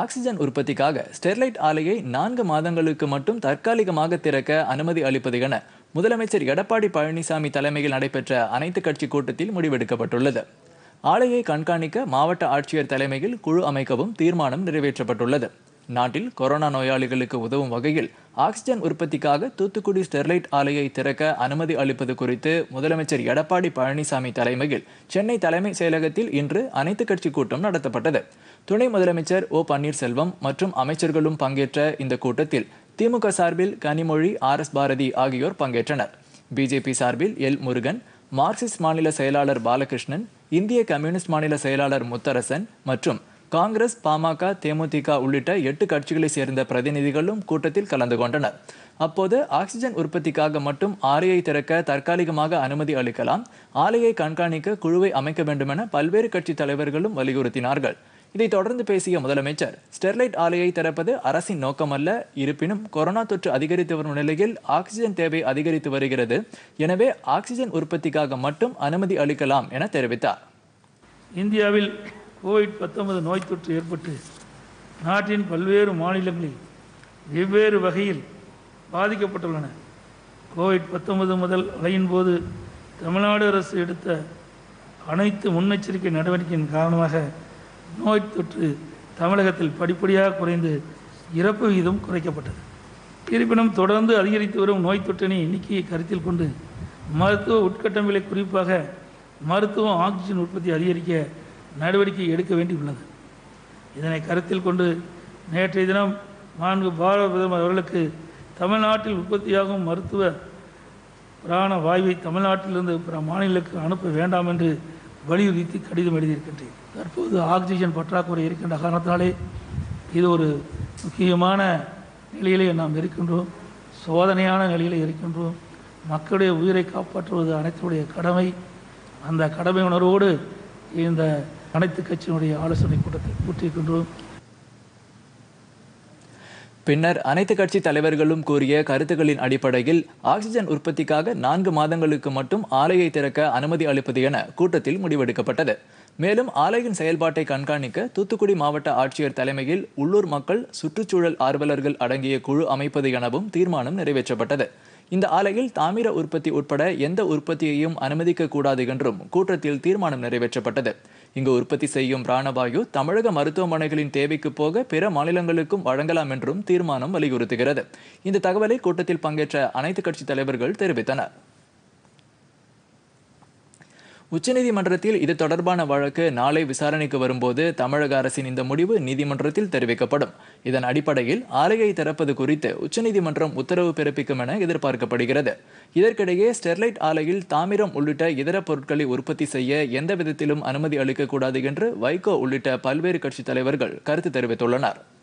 oxygen உற்பத்திக்காக Sterlite ஆலையை நான்கு மாதங்களுக்கு மட்டும் தற்காலிகமாக திறக்க அனுமதி அளிப்பது என முதலமைச்சர் எடப்பாடி பழனிசாமி தலைமையில் நடைபெற்ற அனைத்து கட்சி கூட்டத்தில் முடிவெடுக்கப்பட்டுள்ளது ஆலையை கண்காணிக்க மாவட்ட ஆட்சியர் தலைமையில் குழு அமைக்கவும் தீர்மானம் நிறைவேற்றப்பட்டுள்ளது நாட்டில் கொரோனா நோயாளிகளுக்கு உதவும் வகையில் ஆக்சிஜன் உற்பத்திக்காக தூத்துக்குடி ஸ்டெர்லைட் ஆலையை திறக்க அனுமதி அளிப்பது குறித்து முதலமைச்சர் எடப்பாடி பழனிசாமி தலைமையில் சென்னை தலைமை செயலகத்தில் இன்று அனைத்து கட்சி கூட்டம் நடத்தப்பட்டது துணை முதலமைச்சர் ஓ பன்னீர்செல்வம் மற்றும் அமைச்சர்களும் பங்கேற்ற இந்த கூட்டத்தில் திமுக சார்பில் கனிமொழி ஆர் எஸ் பாரதி ஆகியோர் பங்கேற்றனர் பிஜேபி சார்பில் எல் முருகன் மார்க்சிஸ்ட் மாநில செயலாளர் பாலகிருஷ்ணன் இந்திய கம்யூனிஸ்ட் மாநில செயலாளர் முத்தரசன் மற்றும் காங்கிரஸ் பாமக தேமுதிக உள்ளிட்ட எட்டு கட்சிகளை சேர்ந்த பிரதிநிதிகளும் கூட்டத்தில் கலந்து கொண்டனர் அப்போது ஆக்சிஜன் உற்பத்திக்காக மட்டும் ஆலையை திறக்க தற்காலிகமாக அனுமதி அளிக்கலாம் ஆலையை கண்காணிக்க குழுவை அமைக்க வேண்டுமென பல்வேறு கட்சி தலைவர்களும் வலியுறுத்தினார்கள் இதைத் தொடர்ந்து பேசிய முதலமைச்சர் ஸ்டெர்லைட் ஆலையை திறப்பது அரசின் நோக்கமல்ல இருப்பினும் கொரோனா தொற்று அதிகரித்து வரும் நிலையில் ஆக்சிஜன் தேவை அதிகரித்து வருகிறது எனவே ஆக்சிஜன் உற்பத்திக்காக மட்டும் அனுமதி அளிக்கலாம் என தெரிவித்தார் இந்தியாவில் கோவிட் பத்தொன்பது நோய் தொற்று ஏற்பட்டு நாட்டின் பல்வேறு மாநிலங்களில் வெவ்வேறு வகையில் பாதிக்கப்பட்டுள்ளன கோவிட் பத்தொன்பது முதல் அலையின் போது தமிழ்நாடு அரசு எடுத்த அனைத்து முன்னெச்சரிக்கை நடவடிக்கையின் காரணமாக நோய் தொற்று தமிழகத்தில் படிப்படியாக குறைந்து இறப்பு விகிதம் குறைக்கப்பட்டது இருப்பினும் தொடர்ந்து அதிகரித்து வரும் நோய் தொற்றினை எண்ணிக்கையை கருத்தில் கொண்டு மருத்துவ உட்கட்டமைகளை குறிப்பாக மருத்துவ ஆக்சிஜன் உற்பத்தி அதிகரிக்க நடவடிக்கை எடுக்க வேண்டியுள்ளது இதனை கருத்தில் கொண்டு நேற்றைய தினம் மாண்பு பாரத பிரதமர் அவர்களுக்கு தமிழ்நாட்டில் உற்பத்தியாகும் மருத்துவ பிராண வாயுவை தமிழ்நாட்டிலிருந்து பிற மாநிலங்களுக்கு அனுப்ப வேண்டாம் என்று வலியுறுத்தி கடிதம் எழுதியிருக்கின்றேன் தற்போது ஆக்சிஜன் பற்றாக்குறை இருக்கின்ற காரணத்தினாலே இது ஒரு முக்கியமான நிலையிலே நாம் இருக்கின்றோம் சோதனையான நிலையிலே இருக்கின்றோம் மக்களுடைய உயிரை காப்பாற்றுவது அனைத்துடைய கடமை அந்த கடமை உணர்வோடு இந்த அனைத்து கட்சியினுடைய ஆலோசனை கூட்டத்தை கூட்டியிருக்கின்றோம் பின்னர் அனைத்து கட்சி தலைவர்களும் கூறிய கருத்துக்களின் அடிப்படையில் ஆக்சிஜன் உற்பத்திக்காக நான்கு மாதங்களுக்கு மட்டும் ஆலையை திறக்க அனுமதி அளிப்பது என கூட்டத்தில் முடிவெடுக்கப்பட்டது மேலும் ஆலையின் செயல்பாட்டை கண்காணிக்க தூத்துக்குடி மாவட்ட ஆட்சியர் தலைமையில் உள்ளூர் மக்கள் சுற்றுச்சூழல் ஆர்வலர்கள் அடங்கிய குழு அமைப்பது எனவும் தீர்மானம் நிறைவேற்றப்பட்டது இந்த ஆலையில் தாமிர உற்பத்தி உட்பட எந்த உற்பத்தியையும் அனுமதிக்க என்றும் கூட்டத்தில் தீர்மானம் நிறைவேற்றப்பட்டது இங்கு உற்பத்தி செய்யும் பிராணவாயு தமிழக மருத்துவமனைகளின் தேவைக்கு போக பிற மாநிலங்களுக்கும் வழங்கலாம் என்றும் தீர்மானம் வலியுறுத்துகிறது இந்த தகவலை கூட்டத்தில் பங்கேற்ற அனைத்து கட்சி தலைவர்கள் தெரிவித்தனர் உச்சநீதிமன்றத்தில் இது தொடர்பான வழக்கு நாளை விசாரணைக்கு வரும்போது தமிழக அரசின் இந்த முடிவு நீதிமன்றத்தில் தெரிவிக்கப்படும் இதன் அடிப்படையில் ஆலையை திறப்பது குறித்து உச்சநீதிமன்றம் உத்தரவு பிறப்பிக்கும் என எதிர்பார்க்கப்படுகிறது இதற்கிடையே ஸ்டெர்லைட் ஆலையில் தாமிரம் உள்ளிட்ட இதர பொருட்களை உற்பத்தி செய்ய எந்த விதத்திலும் அனுமதி அளிக்கக்கூடாது என்று வைகோ உள்ளிட்ட பல்வேறு கட்சித் தலைவர்கள் கருத்து தெரிவித்துள்ளனர்